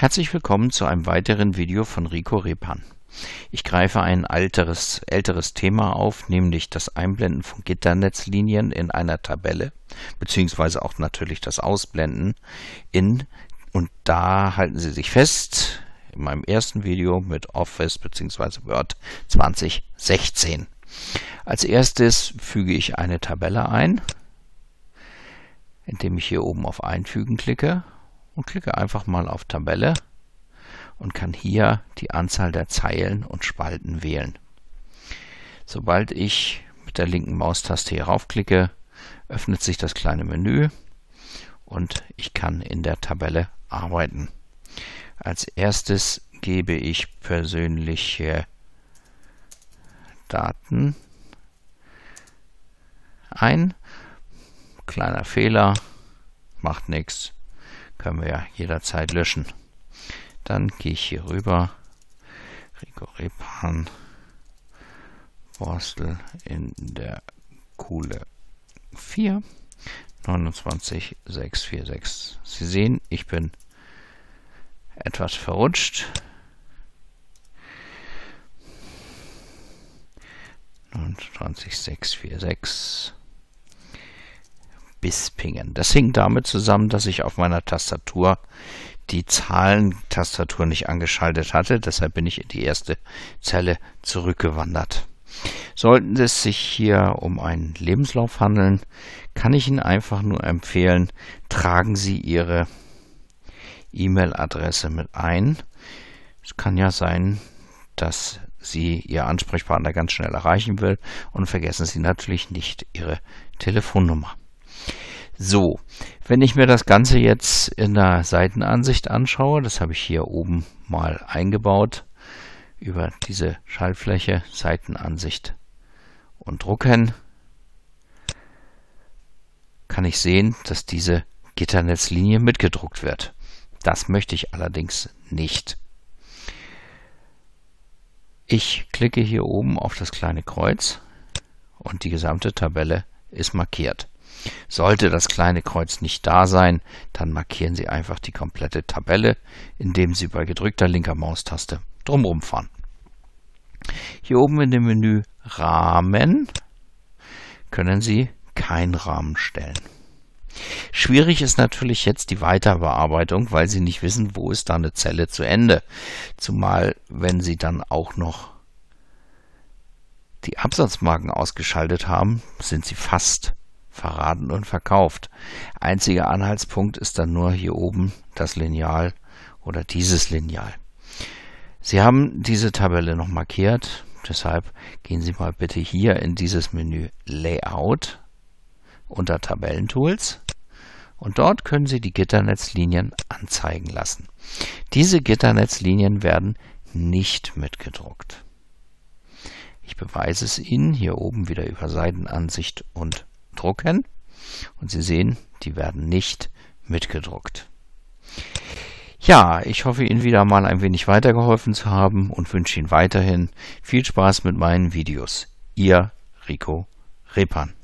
Herzlich willkommen zu einem weiteren Video von Rico Repan. Ich greife ein alteres, älteres Thema auf, nämlich das Einblenden von Gitternetzlinien in einer Tabelle, beziehungsweise auch natürlich das Ausblenden in, und da halten Sie sich fest, in meinem ersten Video mit Office bzw. Word 2016. Als erstes füge ich eine Tabelle ein, indem ich hier oben auf Einfügen klicke und klicke einfach mal auf Tabelle und kann hier die Anzahl der Zeilen und Spalten wählen. Sobald ich mit der linken Maustaste hier raufklicke, öffnet sich das kleine Menü und ich kann in der Tabelle arbeiten. Als erstes gebe ich persönliche Daten ein. Kleiner Fehler, macht nichts. Können wir ja jederzeit löschen. Dann gehe ich hier rüber. Rico Repan. Borstel in der Kuhle 4. 29646. Sie sehen, ich bin etwas verrutscht. 29646. Bispingen. Das hing damit zusammen, dass ich auf meiner Tastatur die Zahlentastatur nicht angeschaltet hatte. Deshalb bin ich in die erste Zelle zurückgewandert. Sollten es sich hier um einen Lebenslauf handeln, kann ich Ihnen einfach nur empfehlen, tragen Sie Ihre E-Mail-Adresse mit ein. Es kann ja sein, dass Sie Ihr Ansprechpartner ganz schnell erreichen will und vergessen Sie natürlich nicht Ihre Telefonnummer. So, wenn ich mir das Ganze jetzt in der Seitenansicht anschaue, das habe ich hier oben mal eingebaut, über diese Schaltfläche Seitenansicht und drucken, kann ich sehen, dass diese Gitternetzlinie mitgedruckt wird. Das möchte ich allerdings nicht. Ich klicke hier oben auf das kleine Kreuz und die gesamte Tabelle ist markiert. Sollte das kleine Kreuz nicht da sein, dann markieren Sie einfach die komplette Tabelle, indem Sie bei gedrückter linker Maustaste drumherum fahren. Hier oben in dem Menü Rahmen können Sie keinen Rahmen stellen. Schwierig ist natürlich jetzt die Weiterbearbeitung, weil Sie nicht wissen, wo ist da eine Zelle zu Ende. Zumal, wenn Sie dann auch noch die Absatzmarken ausgeschaltet haben, sind Sie fast verraten und verkauft. Einziger Anhaltspunkt ist dann nur hier oben das Lineal oder dieses Lineal. Sie haben diese Tabelle noch markiert, deshalb gehen Sie mal bitte hier in dieses Menü Layout unter Tabellentools und dort können Sie die Gitternetzlinien anzeigen lassen. Diese Gitternetzlinien werden nicht mitgedruckt. Ich beweise es Ihnen hier oben wieder über Seitenansicht und drucken. Und Sie sehen, die werden nicht mitgedruckt. Ja, ich hoffe, Ihnen wieder mal ein wenig weitergeholfen zu haben und wünsche Ihnen weiterhin viel Spaß mit meinen Videos. Ihr Rico Repan.